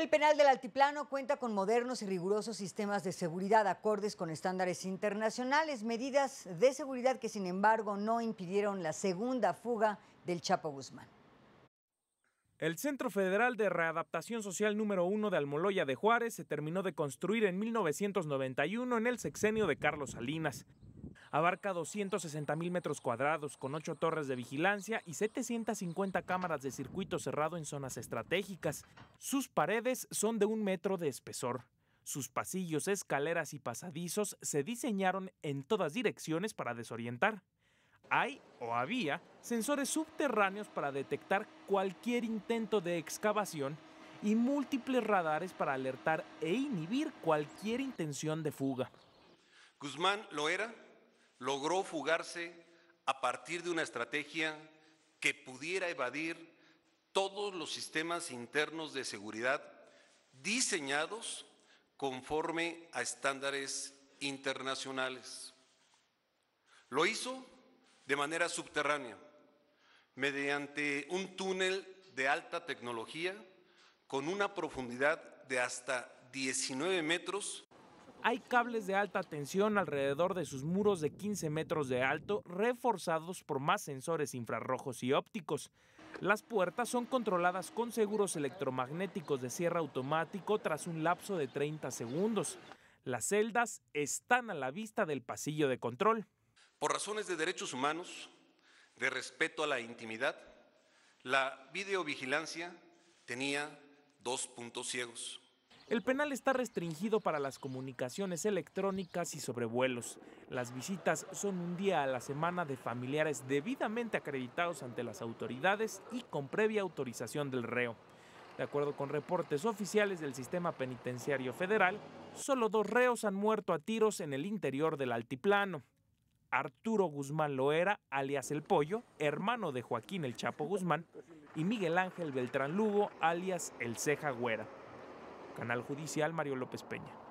El penal del Altiplano cuenta con modernos y rigurosos sistemas de seguridad acordes con estándares internacionales, medidas de seguridad que sin embargo no impidieron la segunda fuga del Chapo Guzmán. El Centro Federal de Readaptación Social número 1 de Almoloya de Juárez se terminó de construir en 1991 en el sexenio de Carlos Salinas abarca 260 mil metros cuadrados con 8 torres de vigilancia y 750 cámaras de circuito cerrado en zonas estratégicas. Sus paredes son de un metro de espesor. Sus pasillos, escaleras y pasadizos se diseñaron en todas direcciones para desorientar. Hay o había sensores subterráneos para detectar cualquier intento de excavación y múltiples radares para alertar e inhibir cualquier intención de fuga. Guzmán lo era logró fugarse a partir de una estrategia que pudiera evadir todos los sistemas internos de seguridad diseñados conforme a estándares internacionales. Lo hizo de manera subterránea, mediante un túnel de alta tecnología con una profundidad de hasta 19 metros hay cables de alta tensión alrededor de sus muros de 15 metros de alto, reforzados por más sensores infrarrojos y ópticos. Las puertas son controladas con seguros electromagnéticos de cierre automático tras un lapso de 30 segundos. Las celdas están a la vista del pasillo de control. Por razones de derechos humanos, de respeto a la intimidad, la videovigilancia tenía dos puntos ciegos. El penal está restringido para las comunicaciones electrónicas y sobrevuelos. Las visitas son un día a la semana de familiares debidamente acreditados ante las autoridades y con previa autorización del reo. De acuerdo con reportes oficiales del Sistema Penitenciario Federal, solo dos reos han muerto a tiros en el interior del altiplano. Arturo Guzmán Loera, alias El Pollo, hermano de Joaquín El Chapo Guzmán, y Miguel Ángel Beltrán Lugo, alias El Ceja Güera. Canal Judicial Mario López Peña.